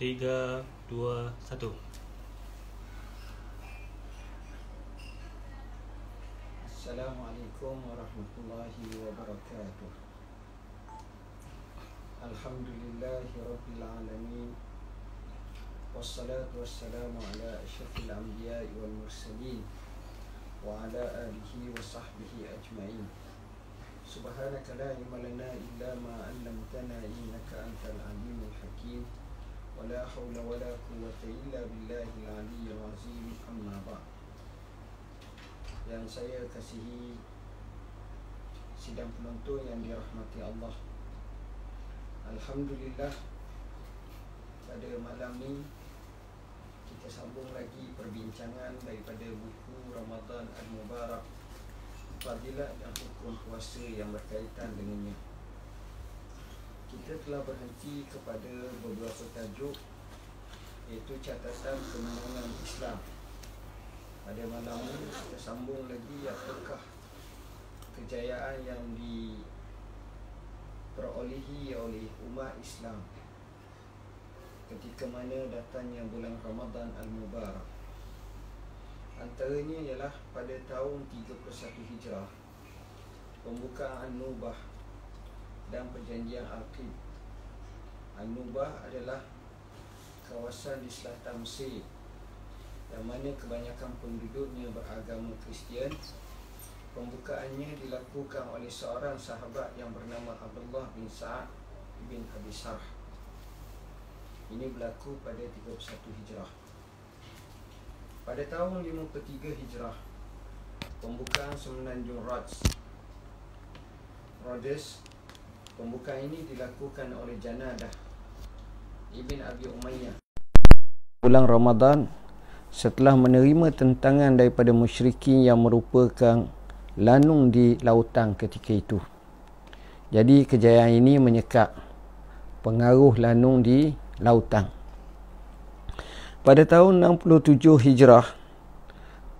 3, 2, 1 Assalamualaikum warahmatullahi wabarakatuh Alhamdulillahi rabbil alamin Wassalatu wassalamu ala ashrafil anbiya wal mursalin Wa ala alihi wa sahbihi ajma'in سبحانك لا علم لنا إلا ما علمتنا إنك أنت العليم الحكيم ولا حول ولا قوة إلا بالله العلي العظيم أما بعد yang saya kasihi sidang penonton yang dirahmati Allah Alhamdulillah pada malam ini kita sambung lagi perbincangan daripada buku Ramadan Al-Mubarak Fadilat dan hukum puasa yang berkaitan dengannya kita telah berhenti kepada beberapa tajuk iaitu catatan kemenangan Islam. Pada malam ini kita sambung lagi apakah kejayaan yang diperolehi oleh umat Islam ketika mana datangnya bulan Ramadan Al-Mubarak. Antaranya ialah pada tahun 31 Hijrah pembukaan Nubah dan perjanjian Arqib Anubah adalah kawasan di selatan Mesir yang mana kebanyakan penduduknya beragama Kristian pembukaannya dilakukan oleh seorang sahabat yang bernama Abdullah bin Sa'ad bin Abi Sarh ini berlaku pada 31 Hijrah pada tahun 53 Hijrah pembukaan Semenanjung Rhodes Rhodes Pembukaan ini dilakukan oleh Janadah Ibn Abi Umayyah Pulang Ramadan Setelah menerima tentangan daripada musyriki yang merupakan Lanung di lautan ketika itu Jadi kejayaan ini menyekat Pengaruh lanung di lautan Pada tahun 67 Hijrah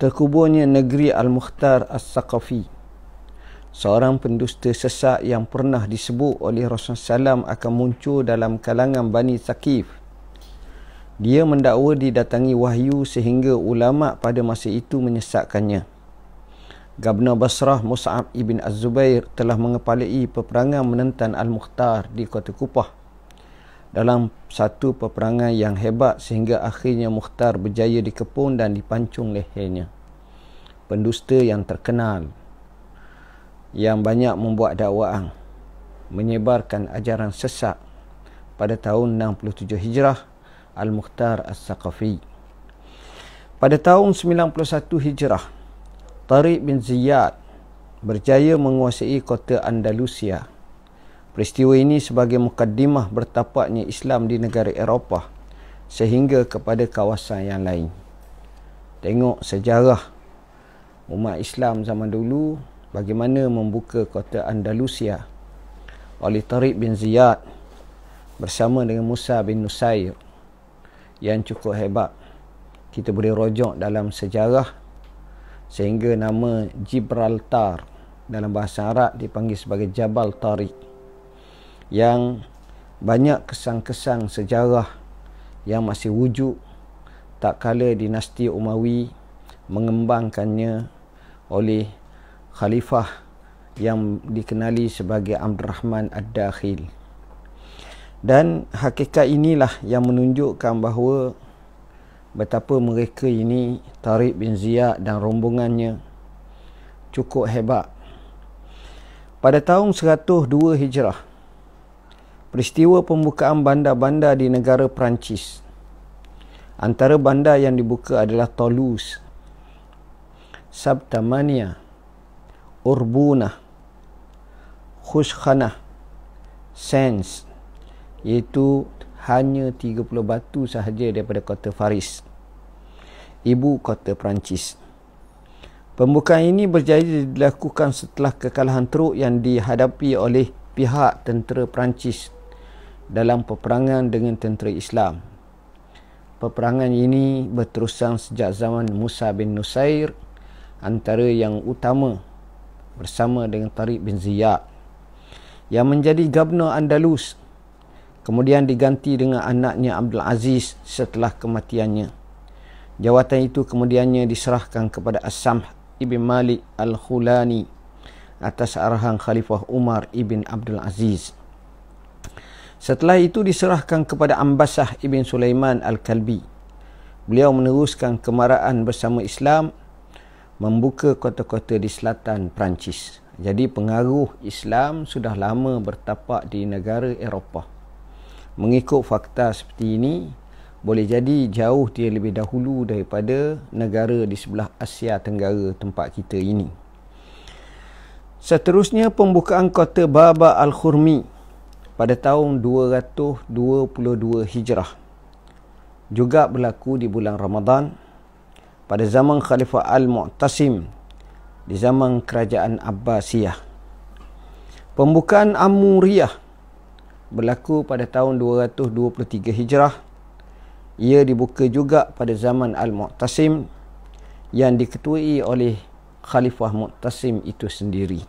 Terkuburnya negeri Al-Mukhtar As-Saqafi Al-Saqafi seorang pendusta sesak yang pernah disebut oleh Rasulullah SAW akan muncul dalam kalangan Bani Saqif. Dia mendakwa didatangi wahyu sehingga ulama pada masa itu menyesatkannya. Gabna Basrah Mus'ab ibn Az-Zubair telah mengepalai peperangan menentang Al-Mukhtar di kota Kupah dalam satu peperangan yang hebat sehingga akhirnya Mukhtar berjaya dikepung dan dipancung lehernya. Pendusta yang terkenal yang banyak membuat dakwaan menyebarkan ajaran sesat pada tahun 67 Hijrah Al-Mukhtar As-Saqafi Pada tahun 91 Hijrah Tariq bin Ziyad berjaya menguasai kota Andalusia Peristiwa ini sebagai mukaddimah bertapaknya Islam di negara Eropah sehingga kepada kawasan yang lain. Tengok sejarah umat Islam zaman dulu bagaimana membuka kota Andalusia oleh Tariq bin Ziyad bersama dengan Musa bin Nusair yang cukup hebat kita boleh rojok dalam sejarah sehingga nama Gibraltar dalam bahasa Arab dipanggil sebagai Jabal Tariq yang banyak kesan-kesan sejarah yang masih wujud tak kala dinasti Umawi mengembangkannya oleh khalifah yang dikenali sebagai Abd Rahman Ad-Dakhil. Dan hakikat inilah yang menunjukkan bahawa betapa mereka ini Tariq bin Ziyad dan rombongannya cukup hebat. Pada tahun 102 Hijrah, peristiwa pembukaan bandar-bandar di negara Perancis. Antara bandar yang dibuka adalah Toulouse, Sabtamania, urbunah khushkhanah sense iaitu hanya 30 batu sahaja daripada kota Faris ibu kota Perancis pembukaan ini berjaya dilakukan setelah kekalahan teruk yang dihadapi oleh pihak tentera Perancis dalam peperangan dengan tentera Islam peperangan ini berterusan sejak zaman Musa bin Nusair antara yang utama bersama dengan Tariq bin Ziyad yang menjadi gubernur Andalus kemudian diganti dengan anaknya Abdul Aziz setelah kematiannya jawatan itu kemudiannya diserahkan kepada as ibn Malik Al-Khulani atas arahan Khalifah Umar ibn Abdul Aziz setelah itu diserahkan kepada Ambasah ibn Sulaiman Al-Kalbi beliau meneruskan kemaraan bersama Islam membuka kota-kota di selatan Perancis. Jadi pengaruh Islam sudah lama bertapak di negara Eropah. Mengikut fakta seperti ini, boleh jadi jauh dia lebih dahulu daripada negara di sebelah Asia Tenggara tempat kita ini. Seterusnya pembukaan kota Baba Al-Khurmi pada tahun 222 Hijrah juga berlaku di bulan Ramadan pada zaman Khalifah Al-Mu'tasim di zaman Kerajaan Abbasiyah. Pembukaan Amuriyah berlaku pada tahun 223 Hijrah. Ia dibuka juga pada zaman Al-Mu'tasim yang diketuai oleh Khalifah Mu'tasim itu sendiri.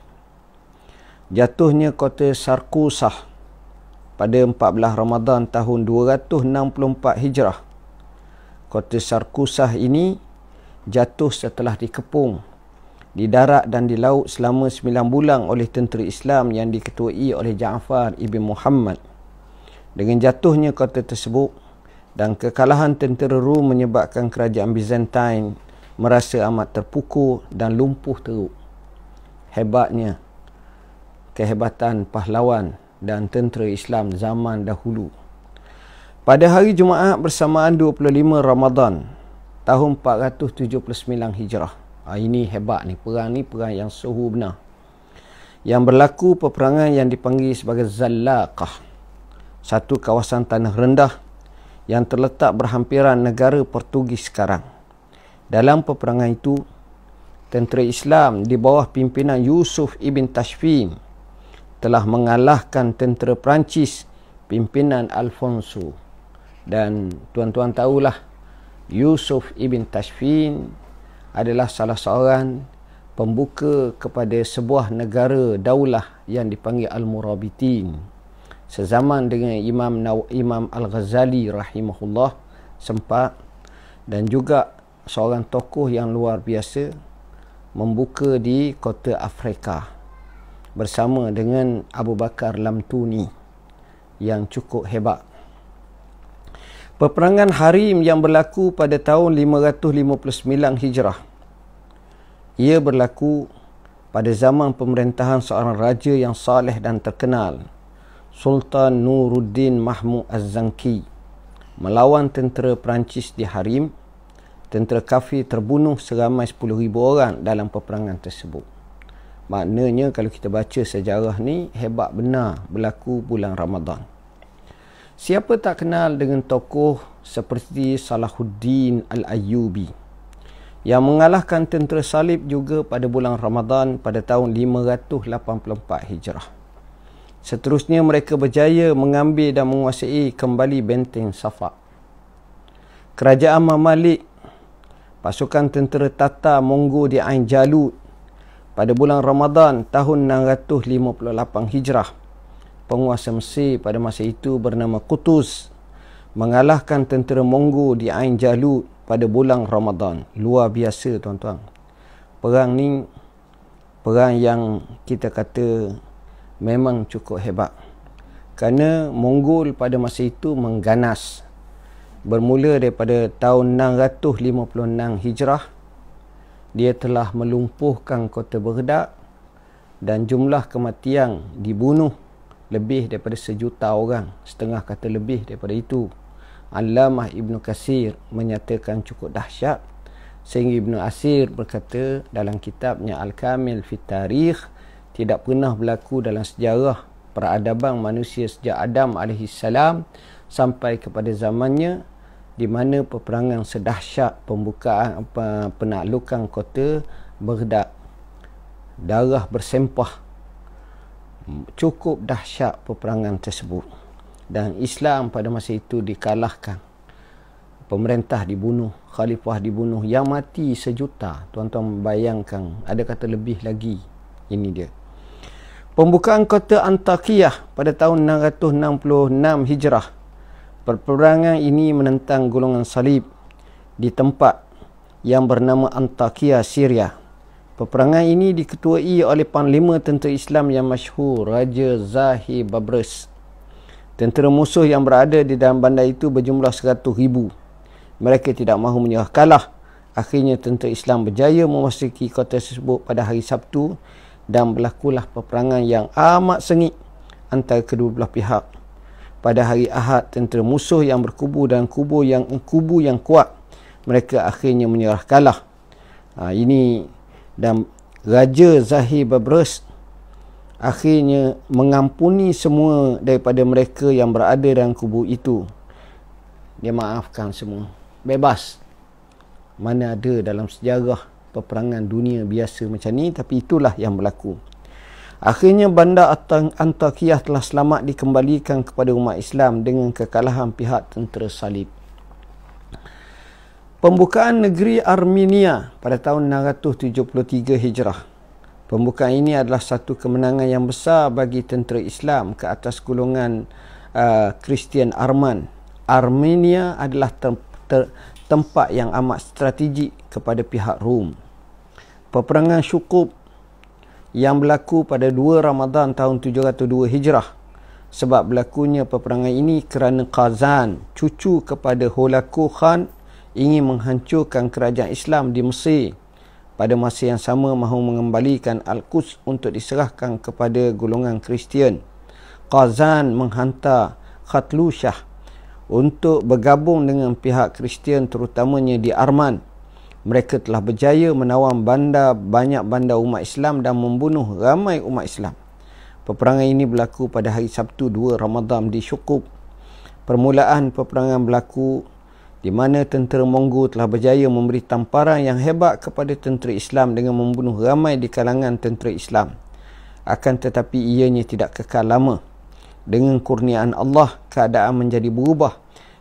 Jatuhnya kota Sarkusah pada 14 Ramadan tahun 264 Hijrah. Kota Sarkusah ini jatuh setelah dikepung di darat dan di laut selama 9 bulan oleh tentera Islam yang diketuai oleh Jaafar ibn Muhammad. Dengan jatuhnya kota tersebut dan kekalahan tentera Rom menyebabkan kerajaan Byzantine merasa amat terpukul dan lumpuh teruk. Hebatnya kehebatan pahlawan dan tentera Islam zaman dahulu. Pada hari Jumaat bersamaan 25 Ramadan tahun 479 Hijrah. Ha, ini hebat ni. Perang ni perang yang suhu benar. Yang berlaku peperangan yang dipanggil sebagai Zallaqah. Satu kawasan tanah rendah yang terletak berhampiran negara Portugis sekarang. Dalam peperangan itu, tentera Islam di bawah pimpinan Yusuf Ibn Tashfin telah mengalahkan tentera Perancis pimpinan Alfonso. Dan tuan-tuan tahulah Yusuf ibn Tashfin adalah salah seorang pembuka kepada sebuah negara daulah yang dipanggil Al-Murabitin sezaman dengan Imam Imam Al-Ghazali rahimahullah sempat dan juga seorang tokoh yang luar biasa membuka di kota Afrika bersama dengan Abu Bakar Lamtuni yang cukup hebat Peperangan Harim yang berlaku pada tahun 559 Hijrah. Ia berlaku pada zaman pemerintahan seorang raja yang saleh dan terkenal, Sultan Nuruddin Mahmud Az-Zanki. Melawan tentera Perancis di Harim, tentera kafir terbunuh seramai 10,000 orang dalam peperangan tersebut. Maknanya kalau kita baca sejarah ni, hebat benar berlaku bulan Ramadan. Siapa tak kenal dengan tokoh seperti Salahuddin al ayubi yang mengalahkan tentera salib juga pada bulan Ramadan pada tahun 584 Hijrah. Seterusnya mereka berjaya mengambil dan menguasai kembali benteng Safa. Kerajaan Mamalik, pasukan tentera Tatar Monggo di Ain Jalut pada bulan Ramadan tahun 658 Hijrah penguasa Mesir pada masa itu bernama Kutus mengalahkan tentera Monggo di Ain Jalut pada bulan Ramadan. Luar biasa tuan-tuan. Perang ni perang yang kita kata memang cukup hebat. Kerana Mongol pada masa itu mengganas bermula daripada tahun 656 Hijrah dia telah melumpuhkan kota Berdak dan jumlah kematian dibunuh lebih daripada sejuta orang setengah kata lebih daripada itu Alamah Ibn Qasir menyatakan cukup dahsyat sehingga Ibn Asir berkata dalam kitabnya Al-Kamil Fit Tarikh tidak pernah berlaku dalam sejarah peradaban manusia sejak Adam alaihi salam sampai kepada zamannya di mana peperangan sedahsyat pembukaan penaklukan kota berdak darah bersempah cukup dahsyat peperangan tersebut dan Islam pada masa itu dikalahkan pemerintah dibunuh khalifah dibunuh yang mati sejuta tuan-tuan bayangkan ada kata lebih lagi ini dia pembukaan kota Antakiyah pada tahun 666 Hijrah perperangan ini menentang golongan salib di tempat yang bernama Antakiyah Syria Peperangan ini diketuai oleh panglima tentera Islam yang masyhur Raja Zahir Babrus. Tentera musuh yang berada di dalam bandar itu berjumlah 100 ribu. Mereka tidak mahu menyerah kalah. Akhirnya tentera Islam berjaya memasuki kota tersebut pada hari Sabtu dan berlakulah peperangan yang amat sengit antara kedua-belah pihak. Pada hari Ahad, tentera musuh yang berkubu dan kubu yang kubu yang kuat, mereka akhirnya menyerah kalah. Ha, ini dan Raja Zahir Babrus akhirnya mengampuni semua daripada mereka yang berada dalam kubu itu. Dia maafkan semua. Bebas. Mana ada dalam sejarah peperangan dunia biasa macam ni tapi itulah yang berlaku. Akhirnya bandar Antakiyah telah selamat dikembalikan kepada umat Islam dengan kekalahan pihak tentera salib. Pembukaan negeri Armenia pada tahun 673 Hijrah. Pembukaan ini adalah satu kemenangan yang besar bagi tentera Islam ke atas golongan uh, Kristian uh, Arman. Armenia adalah ter- ter- tempat yang amat strategik kepada pihak Rom. Peperangan Syukub yang berlaku pada 2 Ramadan tahun 702 Hijrah sebab berlakunya peperangan ini kerana Kazan, cucu kepada Holaku Khan ingin menghancurkan kerajaan Islam di Mesir pada masa yang sama mahu mengembalikan Al-Quds untuk diserahkan kepada golongan Kristian. Qazan menghantar Khatlushah untuk bergabung dengan pihak Kristian terutamanya di Arman. Mereka telah berjaya menawan bandar banyak bandar umat Islam dan membunuh ramai umat Islam. Peperangan ini berlaku pada hari Sabtu 2 Ramadhan di Syukub. Permulaan peperangan berlaku di mana tentera Monggo telah berjaya memberi tamparan yang hebat kepada tentera Islam dengan membunuh ramai di kalangan tentera Islam. Akan tetapi ianya tidak kekal lama. Dengan kurniaan Allah, keadaan menjadi berubah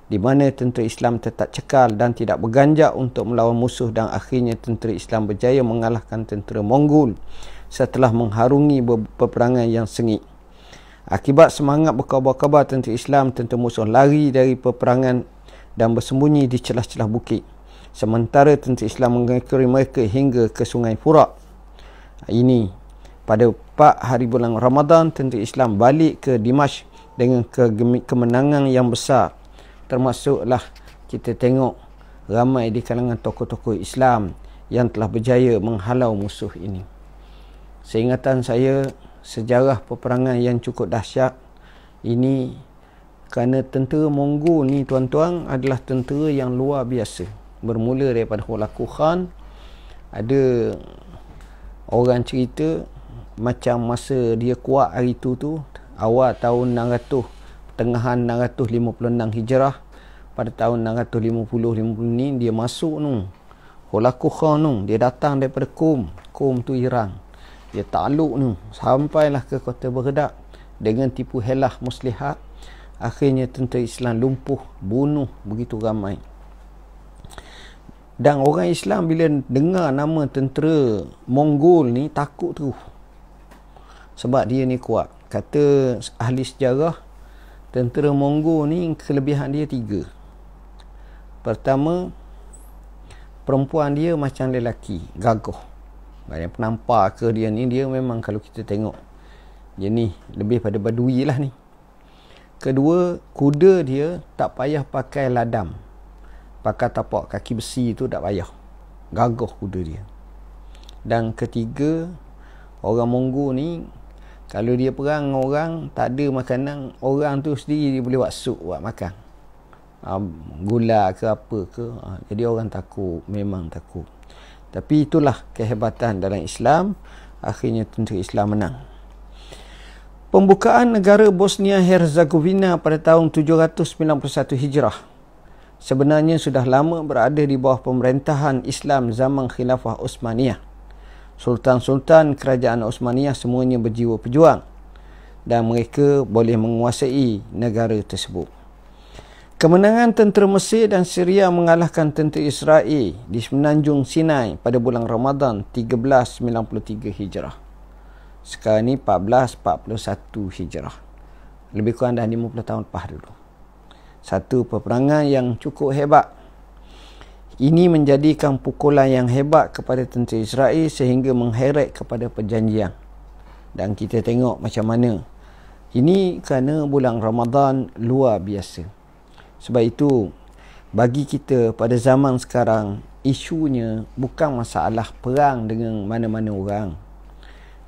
di mana tentera Islam tetap cekal dan tidak berganjak untuk melawan musuh dan akhirnya tentera Islam berjaya mengalahkan tentera Mongol setelah mengharungi peperangan yang sengit. Akibat semangat berkabar-kabar tentera Islam, tentera musuh lari dari peperangan dan bersembunyi di celah-celah bukit. Sementara tentera Islam mengikuti mereka hingga ke sungai Purak. Ini pada 4 hari bulan Ramadan tentera Islam balik ke Dimash dengan ke- kemenangan yang besar. Termasuklah kita tengok ramai di kalangan tokoh-tokoh Islam yang telah berjaya menghalau musuh ini. Seingatan saya, sejarah peperangan yang cukup dahsyat ini kerana tentera Mongol ni tuan-tuan adalah tentera yang luar biasa bermula daripada Hulaku Khan ada orang cerita macam masa dia kuat hari tu tu awal tahun 600 tengahan 656 hijrah pada tahun 650-50 ni dia masuk nu Hulaku Khan nu dia datang daripada Qum kum tu Iran dia takluk nu sampailah ke kota Baghdad dengan tipu helah muslihat akhirnya tentera Islam lumpuh bunuh begitu ramai dan orang Islam bila dengar nama tentera Mongol ni takut tu sebab dia ni kuat kata ahli sejarah tentera Mongol ni kelebihan dia tiga pertama perempuan dia macam lelaki gagah dan yang ke dia ni dia memang kalau kita tengok dia ni lebih pada badui lah ni kedua kuda dia tak payah pakai ladam pakai tapak kaki besi tu tak payah gagah kuda dia dan ketiga orang monggo ni kalau dia perang orang tak ada makanan orang tu sendiri dia boleh buat sup buat makan gula ke apa ke ha, jadi orang takut memang takut tapi itulah kehebatan dalam Islam akhirnya tentera Islam menang Pembukaan negara Bosnia Herzegovina pada tahun 791 Hijrah sebenarnya sudah lama berada di bawah pemerintahan Islam zaman Khilafah Osmaniyah. Sultan-sultan kerajaan Osmaniyah semuanya berjiwa pejuang dan mereka boleh menguasai negara tersebut. Kemenangan tentera Mesir dan Syria mengalahkan tentera Israel di semenanjung Sinai pada bulan Ramadan 1393 Hijrah sekarang ni 1441 Hijrah. Lebih kurang dah 50 tahun lepas dulu. Satu peperangan yang cukup hebat. Ini menjadikan pukulan yang hebat kepada tentera Israel sehingga mengheret kepada perjanjian. Dan kita tengok macam mana. Ini kerana bulan Ramadan luar biasa. Sebab itu bagi kita pada zaman sekarang isunya bukan masalah perang dengan mana-mana orang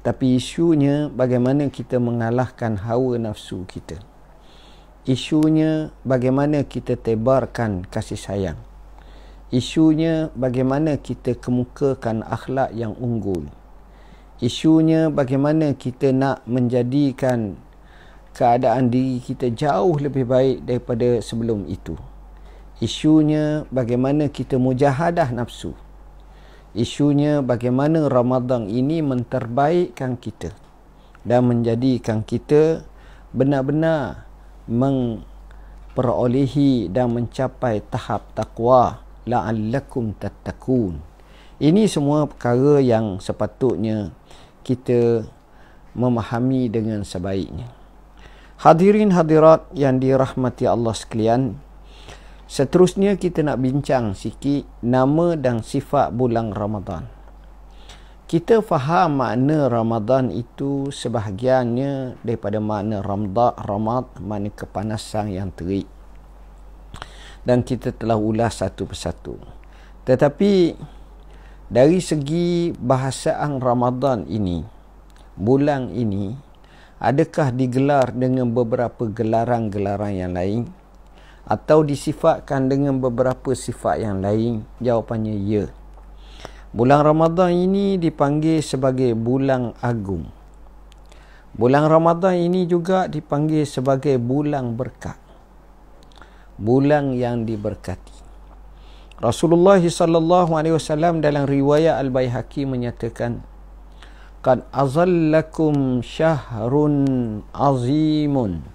tapi isunya bagaimana kita mengalahkan hawa nafsu kita isunya bagaimana kita tebarkan kasih sayang isunya bagaimana kita kemukakan akhlak yang unggul isunya bagaimana kita nak menjadikan keadaan diri kita jauh lebih baik daripada sebelum itu isunya bagaimana kita mujahadah nafsu isunya bagaimana Ramadhan ini menterbaikkan kita dan menjadikan kita benar-benar memperolehi dan mencapai tahap taqwa la'allakum tattaqun ini semua perkara yang sepatutnya kita memahami dengan sebaiknya hadirin hadirat yang dirahmati Allah sekalian Seterusnya kita nak bincang sikit nama dan sifat bulan Ramadhan. Kita faham makna Ramadhan itu sebahagiannya daripada makna Ramda, Ramad, makna kepanasan yang terik. Dan kita telah ulas satu persatu. Tetapi dari segi bahasaan Ramadhan ini, bulan ini, adakah digelar dengan beberapa gelaran-gelaran yang lain? atau disifatkan dengan beberapa sifat yang lain? Jawapannya ya. Bulan Ramadhan ini dipanggil sebagai bulan agung. Bulan Ramadhan ini juga dipanggil sebagai bulan berkat. Bulan yang diberkati. Rasulullah sallallahu alaihi wasallam dalam riwayat al Bayhaqi menyatakan kan azallakum syahrun azimun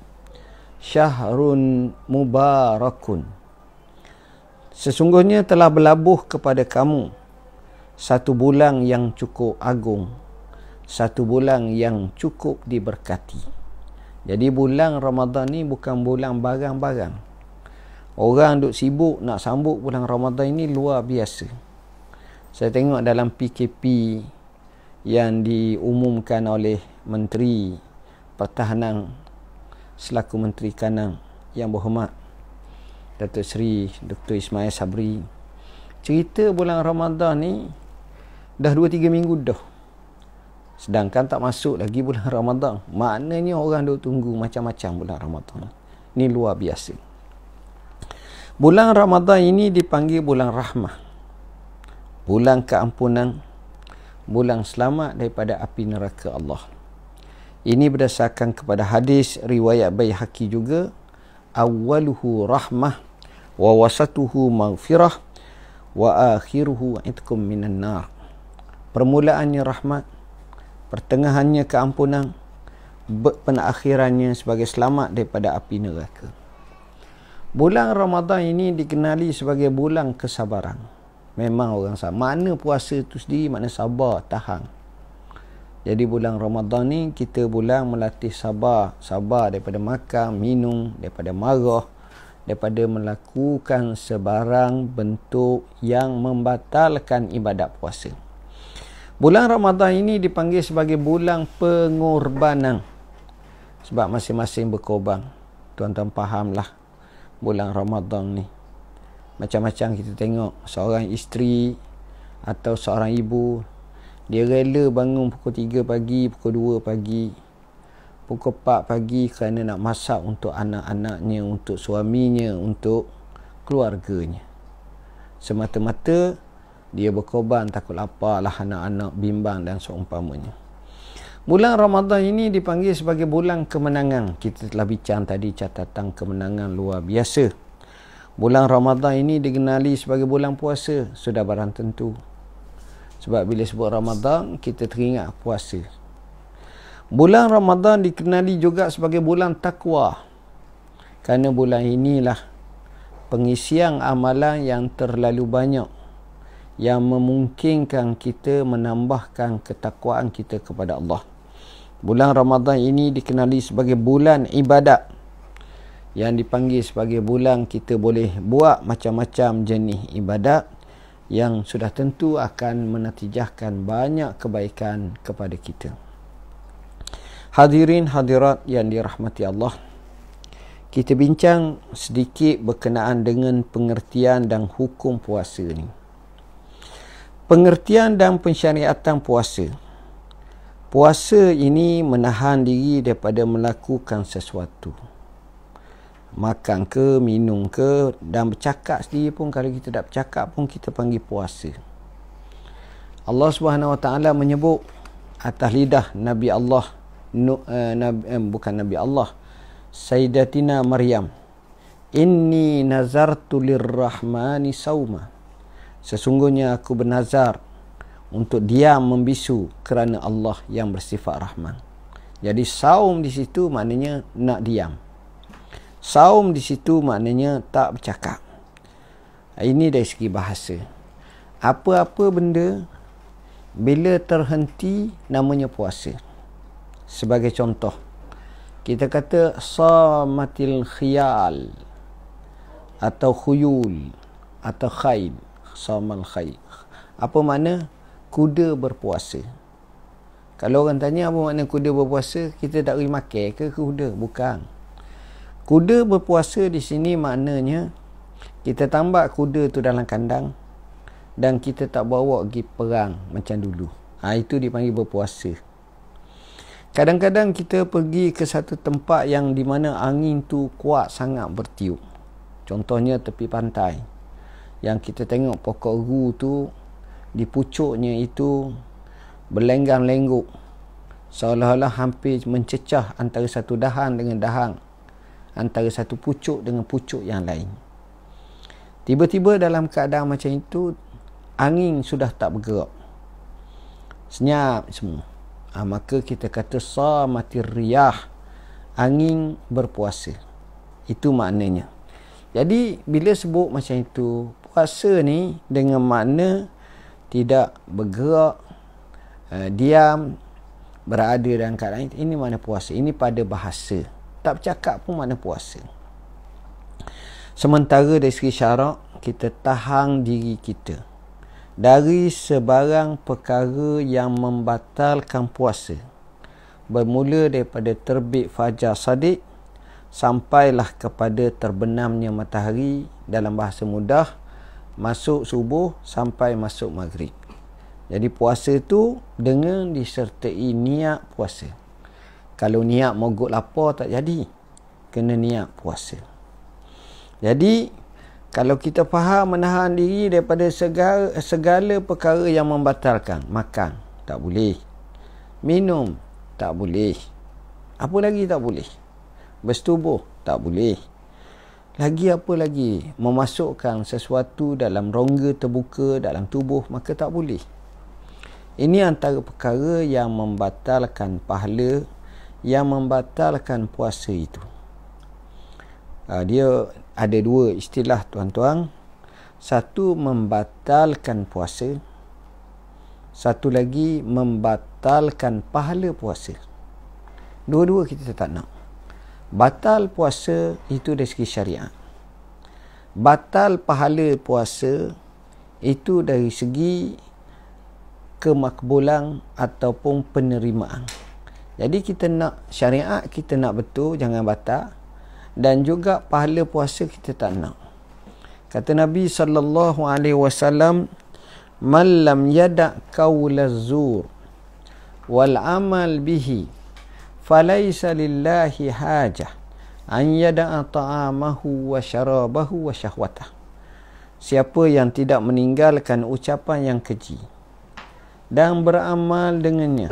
syahrun mubarakun sesungguhnya telah berlabuh kepada kamu satu bulan yang cukup agung satu bulan yang cukup diberkati jadi bulan Ramadan ni bukan bulan barang-barang orang duk sibuk nak sambut bulan Ramadan ini luar biasa saya tengok dalam PKP yang diumumkan oleh menteri pertahanan selaku Menteri Kanan yang berhormat Datuk Seri Dr. Ismail Sabri cerita bulan Ramadan ni dah 2-3 minggu dah sedangkan tak masuk lagi bulan Ramadan maknanya orang dah tunggu macam-macam bulan Ramadan ni luar biasa bulan Ramadan ini dipanggil bulan rahmah bulan keampunan bulan selamat daripada api neraka Allah ini berdasarkan kepada hadis riwayat Bayhaqi juga awaluhu rahmah wa wasatuhu maghfirah wa akhiruhu itkum minan nar. Permulaannya rahmat, pertengahannya keampunan, penakhirannya sebagai selamat daripada api neraka. Bulan Ramadan ini dikenali sebagai bulan kesabaran. Memang orang sabar. Makna puasa itu sendiri mana sabar, tahan. Jadi bulan Ramadhan ni kita bulan melatih sabar. Sabar daripada makan, minum, daripada marah, daripada melakukan sebarang bentuk yang membatalkan ibadat puasa. Bulan Ramadhan ini dipanggil sebagai bulan pengorbanan. Sebab masing-masing berkorban. Tuan-tuan fahamlah bulan Ramadhan ni. Macam-macam kita tengok seorang isteri atau seorang ibu dia rela bangun pukul 3 pagi, pukul 2 pagi, pukul 4 pagi kerana nak masak untuk anak-anaknya, untuk suaminya, untuk keluarganya. Semata-mata dia berkorban takut lah anak-anak bimbang dan seumpamanya. Bulan Ramadhan ini dipanggil sebagai bulan kemenangan. Kita telah bincang tadi catatan kemenangan luar biasa. Bulan Ramadhan ini dikenali sebagai bulan puasa. Sudah barang tentu. Sebab bila sebut Ramadan, kita teringat puasa. Bulan Ramadan dikenali juga sebagai bulan takwa. Kerana bulan inilah pengisian amalan yang terlalu banyak yang memungkinkan kita menambahkan ketakwaan kita kepada Allah. Bulan Ramadan ini dikenali sebagai bulan ibadat yang dipanggil sebagai bulan kita boleh buat macam-macam jenis ibadat yang sudah tentu akan menatijahkan banyak kebaikan kepada kita. Hadirin hadirat yang dirahmati Allah. Kita bincang sedikit berkenaan dengan pengertian dan hukum puasa ini. Pengertian dan pensyariatan puasa. Puasa ini menahan diri daripada melakukan sesuatu makan ke minum ke dan bercakap sendiri pun kalau kita tak bercakap pun kita panggil puasa Allah Subhanahu Wa Taala menyebut atas lidah Nabi Allah nu, uh, Nabi, eh, bukan Nabi Allah Sayyidatina Maryam inni nazartu lirrahmani sauma sesungguhnya aku bernazar untuk diam membisu kerana Allah yang bersifat rahman jadi saum di situ maknanya nak diam Saum di situ maknanya tak bercakap. Ini dari segi bahasa. Apa-apa benda bila terhenti namanya puasa. Sebagai contoh, kita kata samatil khiyal atau khuyul atau khail, samal khail. Apa makna kuda berpuasa? Kalau orang tanya apa makna kuda berpuasa, kita tak boleh makan ke kuda? Bukan. Kuda berpuasa di sini maknanya kita tambak kuda tu dalam kandang dan kita tak bawa pergi perang macam dulu. Ha, itu dipanggil berpuasa. Kadang-kadang kita pergi ke satu tempat yang di mana angin tu kuat sangat bertiup. Contohnya tepi pantai. Yang kita tengok pokok ru tu di pucuknya itu berlenggang-lenggok seolah-olah hampir mencecah antara satu dahan dengan dahan antara satu pucuk dengan pucuk yang lain. Tiba-tiba dalam keadaan macam itu, angin sudah tak bergerak. Senyap semua. Ha, maka kita kata samatir riyah. Angin berpuasa. Itu maknanya. Jadi bila sebut macam itu, puasa ni dengan makna tidak bergerak, uh, diam, berada dalam keadaan ini mana puasa ini pada bahasa tak bercakap pun mana puasa sementara dari segi syarak kita tahan diri kita dari sebarang perkara yang membatalkan puasa bermula daripada terbit fajar sadiq sampailah kepada terbenamnya matahari dalam bahasa mudah masuk subuh sampai masuk maghrib jadi puasa tu dengan disertai niat puasa kalau niat mogok lapar tak jadi kena niat puasa jadi kalau kita faham menahan diri daripada segala, segala perkara yang membatalkan makan tak boleh minum tak boleh apa lagi tak boleh bersetubuh tak boleh lagi apa lagi memasukkan sesuatu dalam rongga terbuka dalam tubuh maka tak boleh ini antara perkara yang membatalkan pahala yang membatalkan puasa itu. Uh, dia ada dua istilah tuan-tuan. Satu membatalkan puasa. Satu lagi membatalkan pahala puasa. Dua-dua kita tak nak. Batal puasa itu dari segi syariah. Batal pahala puasa itu dari segi kemakbulan ataupun penerimaan. Jadi kita nak syariat kita nak betul jangan batal dan juga pahala puasa kita tak nak. Kata Nabi sallallahu alaihi wasallam man lam yada qaulazzur wal amal bihi falaisa lillahi hajah an yada ta'amahu wa syarabahu wa syahwatahu. Siapa yang tidak meninggalkan ucapan yang keji dan beramal dengannya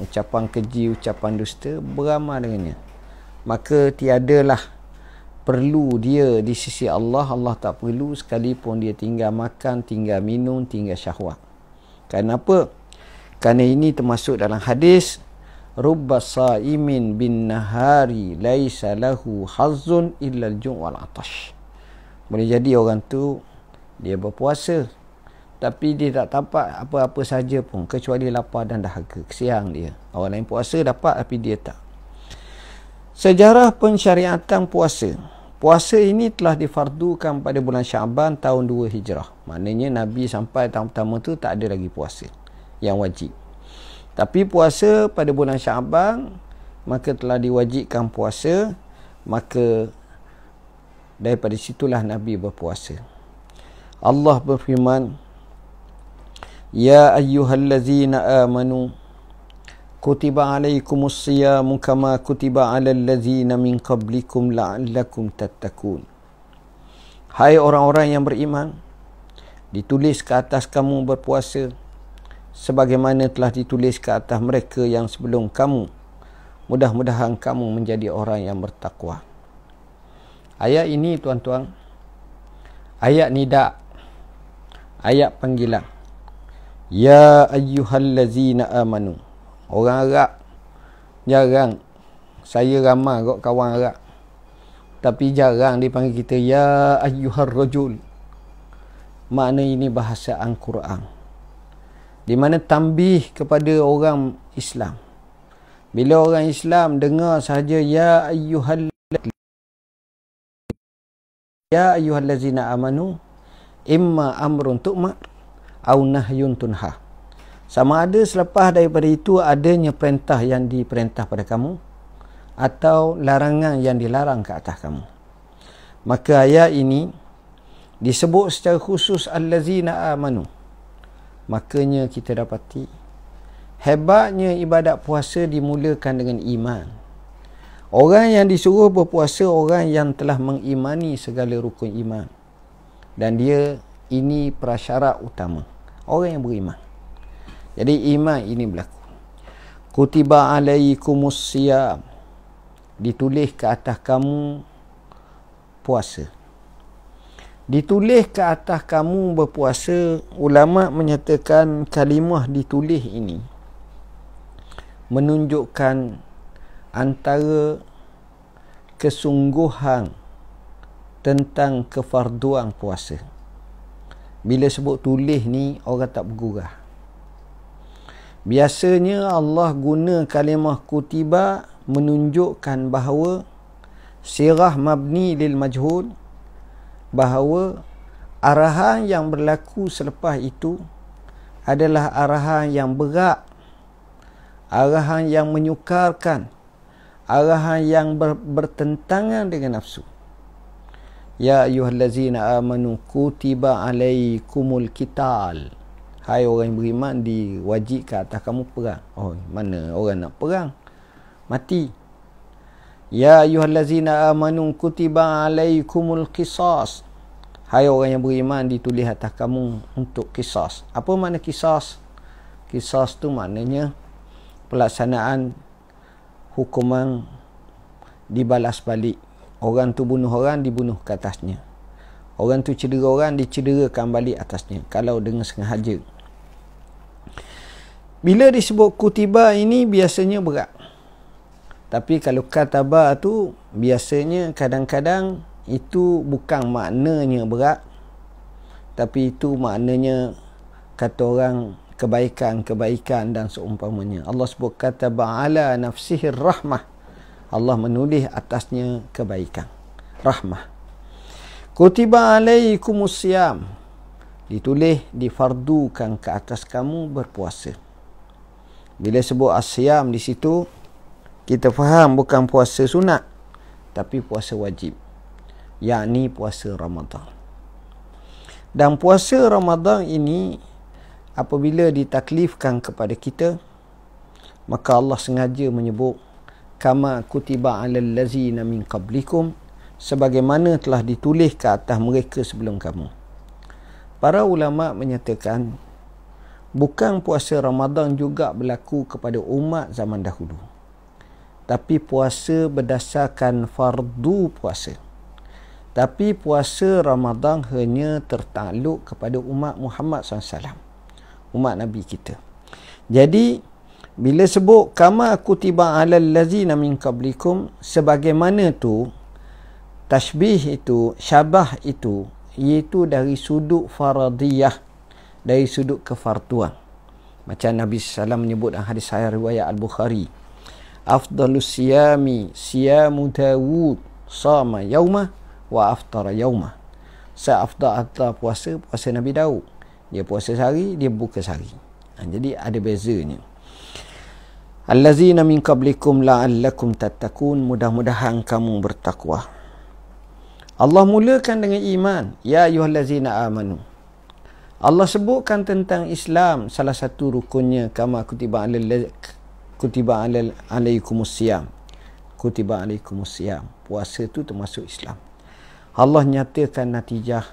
ucapan keji ucapan dusta beramal dengannya maka tiadalah perlu dia di sisi Allah Allah tak perlu sekalipun dia tinggal makan tinggal minum tinggal syahwat kenapa kerana ini termasuk dalam hadis rubba saimin bin nahari laisa lahu hazzun illa al-ju' wal atash boleh jadi orang tu dia berpuasa tapi dia tak dapat apa-apa saja pun kecuali lapar dan dahaga kesiang dia orang lain puasa dapat tapi dia tak sejarah pensyariatan puasa puasa ini telah difardukan pada bulan Syaban tahun 2 Hijrah maknanya Nabi sampai tahun pertama tu tak ada lagi puasa yang wajib tapi puasa pada bulan Syaban maka telah diwajibkan puasa maka daripada situlah Nabi berpuasa Allah berfirman يا أيها الذين آمنوا كتب عليكم الصيام كما كتب على الذين من قبلكم لعلكم تتكون Hai orang-orang yang beriman Ditulis ke atas kamu berpuasa Sebagaimana telah ditulis ke atas mereka yang sebelum kamu Mudah-mudahan kamu menjadi orang yang bertakwa Ayat ini tuan-tuan Ayat nidak Ayat panggilan Ya lazina amanu. Orang Arab jarang. Saya ramah kot kawan Arab. Tapi jarang dipanggil kita ya ayyuhar rajul. Makna ini bahasa Al-Quran. Di mana tambih kepada orang Islam. Bila orang Islam dengar saja ya ayyuhallazina ya lazina ayyuhallazina amanu imma amrun tu'mar au nahyun tunha sama ada selepas daripada itu adanya perintah yang diperintah pada kamu atau larangan yang dilarang ke atas kamu maka ayat ini disebut secara khusus allazina amanu makanya kita dapati hebatnya ibadat puasa dimulakan dengan iman orang yang disuruh berpuasa orang yang telah mengimani segala rukun iman dan dia ini prasyarat utama orang yang beriman. Jadi iman ini berlaku. Kutiba alaikumus siyam. Ditulis ke atas kamu puasa. Ditulis ke atas kamu berpuasa, ulama menyatakan kalimah ditulis ini menunjukkan antara kesungguhan tentang kefarduan puasa bila sebut tulis ni orang tak bergurah biasanya Allah guna kalimah kutiba menunjukkan bahawa sirah mabni lil majhul bahawa arahan yang berlaku selepas itu adalah arahan yang berat arahan yang menyukarkan arahan yang ber- bertentangan dengan nafsu Ya أيها الذين آمنوا كتب عليكم Hai orang yang beriman diwajib ke atas kamu perang. Oh, mana orang nak perang? Mati. Ya ayyuhallazina amanu kutiba alaikumul qisas. Hai orang yang beriman ditulis atas kamu untuk kisas. Apa makna kisas? Kisas tu maknanya pelaksanaan hukuman dibalas balik orang tu bunuh orang dibunuh ke atasnya orang tu cedera orang dicederakan balik atasnya kalau dengan sengaja bila disebut kutiba ini biasanya berat tapi kalau kataba tu biasanya kadang-kadang itu bukan maknanya berat tapi itu maknanya kata orang kebaikan-kebaikan dan seumpamanya Allah sebut kataba ala nafsihir rahmah Allah menulis atasnya kebaikan. Rahmah. Kutiba alaikum usiyam. Ditulis, difardukan ke atas kamu berpuasa. Bila sebut asyam di situ, kita faham bukan puasa sunat, tapi puasa wajib. Yakni puasa Ramadan. Dan puasa Ramadan ini, apabila ditaklifkan kepada kita, maka Allah sengaja menyebut kama kutiba alal lazina min qablikum sebagaimana telah ditulis ke atas mereka sebelum kamu. Para ulama menyatakan bukan puasa Ramadan juga berlaku kepada umat zaman dahulu. Tapi puasa berdasarkan fardu puasa. Tapi puasa Ramadan hanya tertakluk kepada umat Muhammad SAW. Umat Nabi kita. Jadi, bila sebut kama kutiba alal lazina min kablikum, sebagaimana tu tashbih itu syabah itu iaitu dari sudut faradiyah dari sudut kefartuan macam Nabi SAW menyebut dalam hadis saya riwayat Al-Bukhari afdalus siyami siyamu Dawud sama yauma wa aftara yauma atas puasa puasa Nabi Dawud. dia puasa sehari dia buka sehari ha, jadi ada bezanya Allazina min qablikum la'allakum tattaqun mudah-mudahan kamu bertakwa. Allah mulakan dengan iman. Ya ayyuhallazina amanu. Allah sebutkan tentang Islam salah satu rukunnya kama kutiba alal kutiba alal alaikumus siyam. Kutiba alaikumus Puasa itu termasuk Islam. Allah nyatakan natijah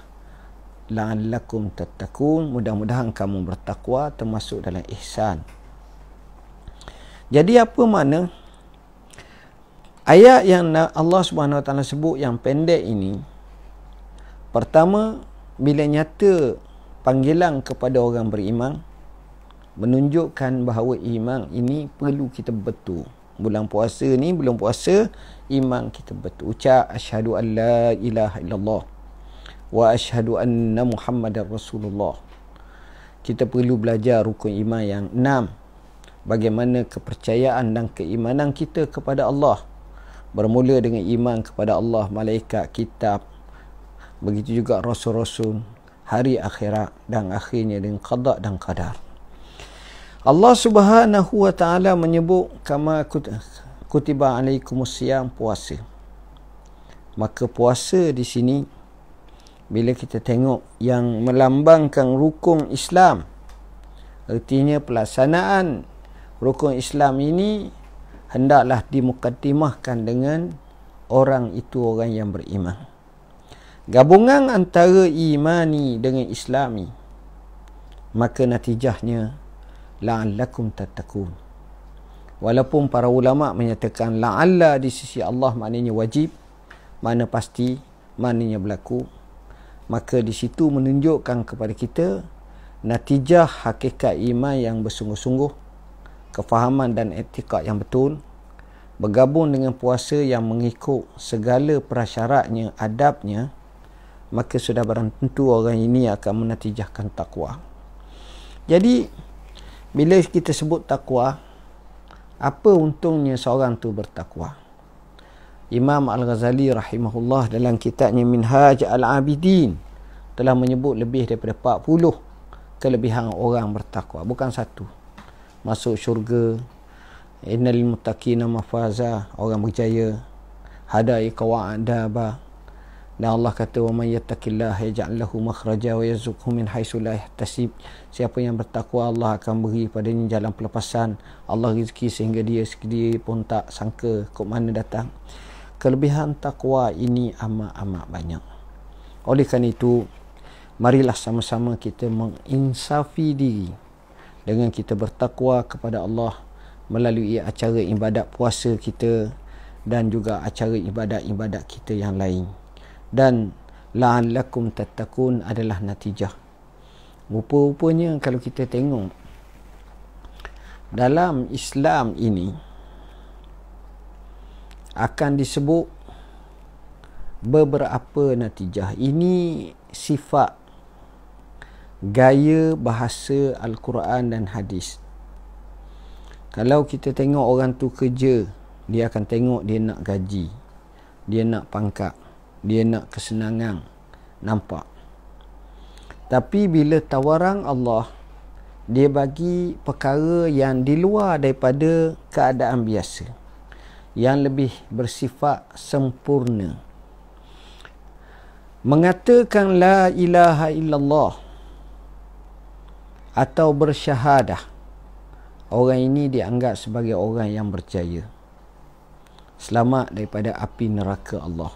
la'allakum tattaqun mudah-mudahan kamu bertakwa termasuk dalam ihsan jadi apa makna ayat yang Allah Subhanahu Taala sebut yang pendek ini? Pertama, bila nyata panggilan kepada orang beriman menunjukkan bahawa iman ini perlu kita betul. Bulan puasa ni, belum puasa iman kita betul. Ucap asyhadu an ilaha illallah wa asyhadu anna muhammadar rasulullah. Kita perlu belajar rukun iman yang enam bagaimana kepercayaan dan keimanan kita kepada Allah bermula dengan iman kepada Allah malaikat kitab begitu juga rasul-rasul hari akhirat dan akhirnya dengan qada dan qadar Allah Subhanahu wa taala menyebut kama kutiba alaikumus siyam puasa maka puasa di sini bila kita tengok yang melambangkan rukun Islam artinya pelaksanaan rukun Islam ini hendaklah dimukadimahkan dengan orang itu orang yang beriman. Gabungan antara imani dengan islami maka natijahnya la'allakum tattaqun. Walaupun para ulama menyatakan la'alla di sisi Allah maknanya wajib, mana pasti, maknanya berlaku. Maka di situ menunjukkan kepada kita natijah hakikat iman yang bersungguh-sungguh kefahaman dan etika yang betul bergabung dengan puasa yang mengikut segala prasyaratnya adabnya maka sudah barang tentu orang ini akan menatijahkan takwa jadi bila kita sebut takwa apa untungnya seorang tu bertakwa Imam Al-Ghazali rahimahullah dalam kitabnya Minhaj Al-Abidin telah menyebut lebih daripada 40 kelebihan orang bertakwa bukan satu masuk syurga innal muttaqina mafaza orang berjaya hada iqwa dan Allah kata wa may yattaqillaha yaj'al lahu makhraja wa yarzuqhu min haitsu la yahtasib siapa yang bertakwa Allah akan beri padanya jalan pelepasan Allah rezeki sehingga dia sendiri pun tak sangka ke mana datang kelebihan takwa ini amat-amat banyak oleh kerana itu marilah sama-sama kita menginsafi diri dengan kita bertakwa kepada Allah melalui acara ibadat puasa kita dan juga acara ibadat-ibadat kita yang lain dan la'allakum tattaqun adalah natijah rupa-rupanya kalau kita tengok dalam Islam ini akan disebut beberapa natijah ini sifat gaya bahasa al-Quran dan hadis. Kalau kita tengok orang tu kerja, dia akan tengok dia nak gaji. Dia nak pangkat, dia nak kesenangan. Nampak. Tapi bila tawaran Allah, dia bagi perkara yang di luar daripada keadaan biasa. Yang lebih bersifat sempurna. Mengatakan la ilaha illallah atau bersyahadah orang ini dianggap sebagai orang yang berjaya selamat daripada api neraka Allah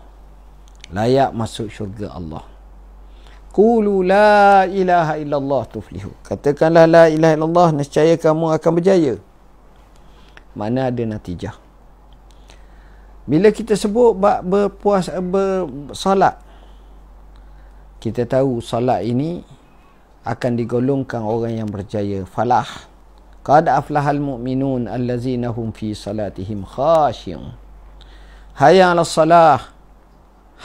layak masuk syurga Allah qulu la ilaha illallah tuflihu katakanlah la ilaha illallah nescaya kamu akan berjaya mana ada natijah bila kita sebut bab berpuas bersolat kita tahu solat ini akan digolongkan orang yang berjaya falah qad aflahal mu'minun allazina hum fi salatihim khashiyun hayya 'alas salah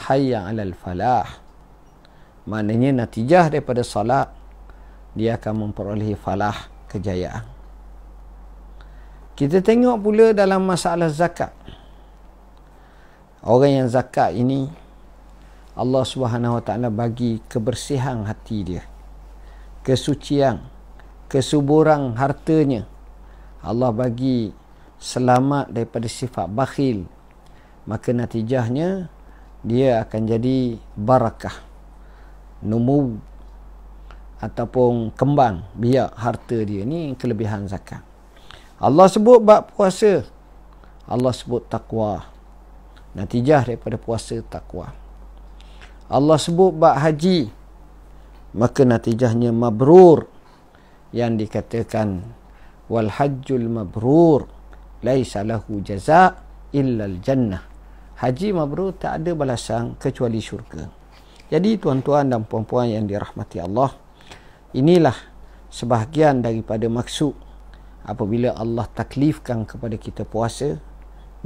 hayya 'alal falah maknanya natijah daripada salat dia akan memperolehi falah kejayaan kita tengok pula dalam masalah zakat orang yang zakat ini Allah Subhanahu Wa Taala bagi kebersihan hati dia kesucian, kesuburan hartanya. Allah bagi selamat daripada sifat bakhil. Maka natijahnya dia akan jadi barakah. Numu ataupun kembang biak harta dia ni kelebihan zakat. Allah sebut bab puasa. Allah sebut takwa. Natijah daripada puasa takwa. Allah sebut bab haji maka natijahnya mabrur yang dikatakan wal hajjul mabrur laisa lahu jazaa' illa al jannah haji mabrur tak ada balasan kecuali syurga jadi tuan-tuan dan puan-puan yang dirahmati Allah inilah sebahagian daripada maksud apabila Allah taklifkan kepada kita puasa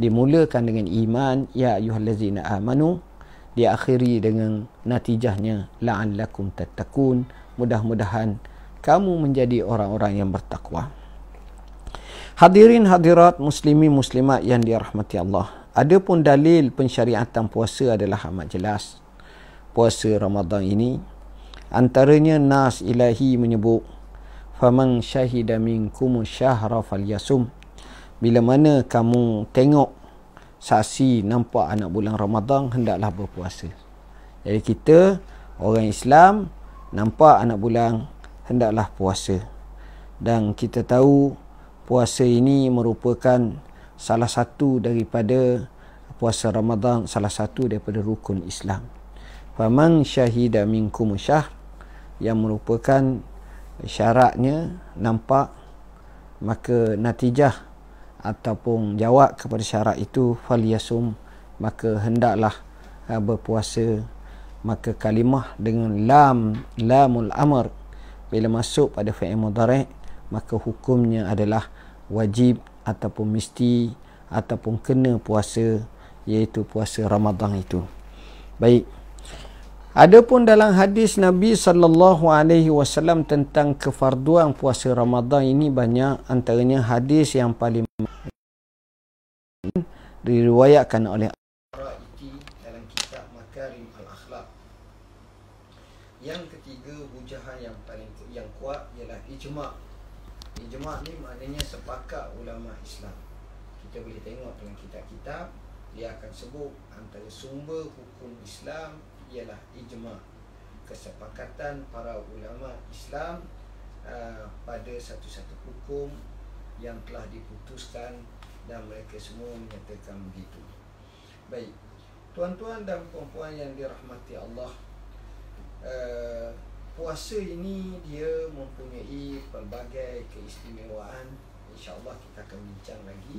dimulakan dengan iman ya ayyuhallazina amanu diakhiri dengan natijahnya la'allakum tattaqun mudah-mudahan kamu menjadi orang-orang yang bertakwa hadirin hadirat muslimi muslimat yang dirahmati Allah adapun dalil pensyariatan puasa adalah amat jelas puasa Ramadan ini antaranya nas ilahi menyebut faman syahida minkum syahra falyasum bila mana kamu tengok saksi nampak anak bulan Ramadan hendaklah berpuasa. Jadi kita orang Islam nampak anak bulan hendaklah puasa. Dan kita tahu puasa ini merupakan salah satu daripada puasa Ramadan, salah satu daripada rukun Islam. Faman syahida minkum syah yang merupakan syaratnya nampak maka natijah ataupun jawab kepada syarat itu falyasum maka hendaklah uh, berpuasa maka kalimah dengan lam lamul amr bila masuk pada fi'il mudhari' maka hukumnya adalah wajib ataupun mesti ataupun kena puasa iaitu puasa Ramadan itu baik Adapun dalam hadis Nabi sallallahu alaihi wasallam tentang kefarduan puasa Ramadan ini banyak antaranya hadis yang paling diriwayatkan oleh Yang ketiga hujahan yang paling yang kuat ialah ijma'. Ijma' ni maknanya sepakat ulama Islam. Kita boleh tengok dalam kitab-kitab dia akan sebut antara sumber hukum Islam ialah ijma kesepakatan para ulama Islam uh, pada satu-satu hukum yang telah diputuskan dan mereka semua menyatakan begitu. Baik. Tuan-tuan dan puan-puan yang dirahmati Allah, uh, puasa ini dia mempunyai pelbagai keistimewaan. Insya-Allah kita akan bincang lagi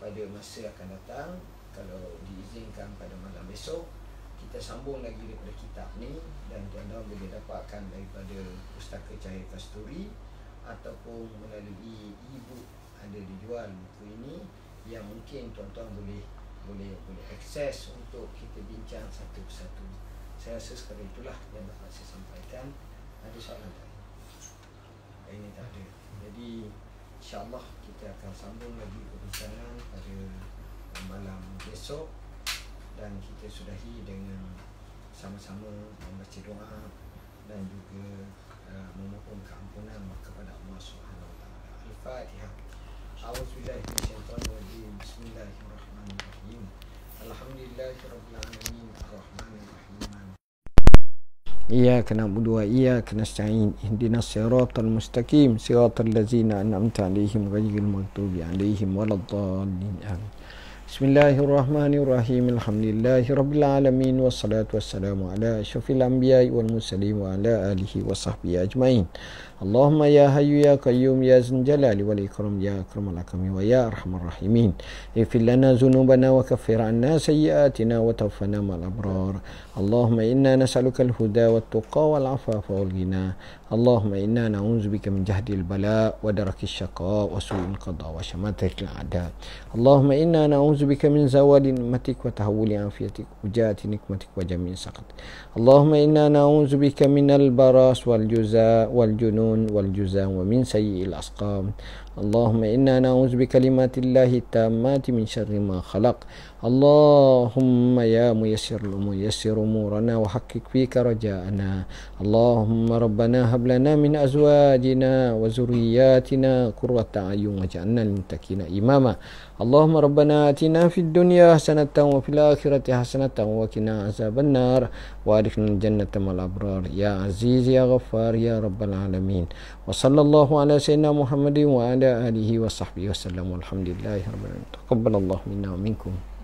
pada masa akan datang kalau diizinkan pada malam besok kita sambung lagi daripada kitab ni dan tuan-tuan boleh dapatkan daripada Pustaka Cahaya Kasturi ataupun melalui e-book ada dijual buku ini yang mungkin tuan-tuan boleh boleh boleh akses untuk kita bincang satu persatu. Saya rasa sekali itulah yang dapat saya sampaikan. Ada soalan tak? Ini tak ada. Jadi insya-Allah kita akan sambung lagi perbincangan pada malam besok dan kita sudahi dengan sama-sama membaca doa dan juga uh, memohon keampunan kepada Allah Subhanahu Wa Taala. Al-Fatihah. أعوذ بالله من الشيطان الرجيم بسم الله الرحمن الرحيم الحمد لله رب العالمين الرحمن الرحيم إياك نعبد وإياك نستعين اهدنا الصراط المستقيم صراط الذين أنعمت عليهم غير المغضوب عليهم ولا الضالين آمين Bismillahirrahmanirrahim. Alhamdulillahirrabbilalamin. Wassalatu wassalamu ala syafil anbiya wal muslim wa ala alihi wa sahbihi ajmain. Allahumma ya hayu ya qayyum ya zanjalali wal ikram ya akramal akami wa ya arhamar rahimin. Ifil lana zunubana wa kaffir anna sayyiatina wa tawfana mal abrar. Allahumma inna nas'aluka al-huda wa tuqa wal afafa wal ghina. اللهم إنا نعوذ بك من جهد البلاء ودرك الشقاء وسوء القضاء وشماتة الأعداء اللهم إنا نعوذ بك من زوال نعمتك وتهول عافيتك وجاءة نقمتك وجميع سخط اللهم إنا نعوذ بك من البراس والجزاء والجنون والجزاء ومن سيء الأسقام اللهم إنا نعوذ بكلمات الله التامات من شر ما خلق اللهم يا ميسر الأمور يسر أمورنا وحقق فيك رجاءنا اللهم ربنا هب لنا من أزواجنا وذرياتنا قرة أعين واجعلنا للمتقين إماما اللهم ربنا اتنا في الدنيا حسنة وفي الاخرة حسنة وقنا عذاب النار وادخلنا الجنة مع الابرار يا عزيز يا غفار يا رب العالمين وصلى الله على سيدنا محمد وعلى اله وصحبه وسلم والحمد لله رب العالمين تقبل الله منا ومنكم